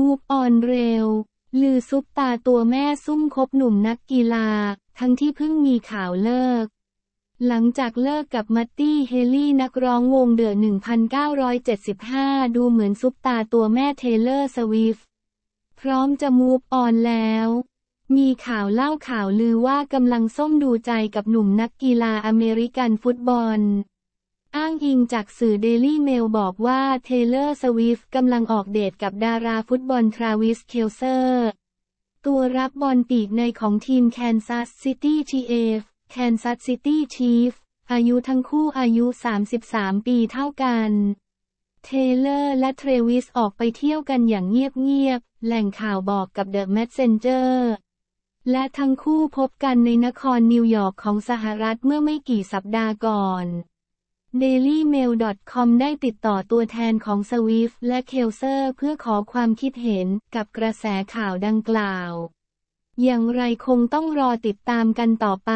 มูฟออนเร็วลือซุปตาตัวแม่ซุ่มคบหนุ่มนักกีฬา ทั้งที่เพิ่งมีข่าวเลิก หลังจากเลิกกับมัตตี้ เฮลี่นักร้องวงเดอะ1975 ดูเหมือนซุปตาตัวแม่เทเลอร์สวิฟ พร้อมจะมูฟออนแล้ว มีข่าวเล่าข่าวลือว่ากำลังส้มดูใจกับหนุ่มนักกีฬาอเมริกันฟุตบอลอ้างอิงจากสื่อเดลี่เมลบอกว่าเทเลอร์สวิฟต์กำลังออกเดทกับดาราฟุตบอลทราวิสเคลเซอร์ตัวรับบอลปีกในของทีมแคนซัสซิตี้ทีเอฟแคนซัสซิตี้ชีฟอายุทั้งคู่อายุ 33 ปีเท่ากันเทเลอร์และเทรวิสออกไปเที่ยวกันอย่างเงียบ ๆ แหล่งข่าวบอกกับเดอะแมสเซนเจอร์และทั้งคู่พบกันในนครนิวยอร์กของสหรัฐเมื่อไม่กี่สัปดาห์ก่อน DailyMail.com ได้ติดต่อตัวแทนของสว f ฟและเคลเซอร์เพื่อขอความคิดเห็นกับกระแสข่าวดังกล่าว อย่างไรคงต้องรอติดตามกันต่อไป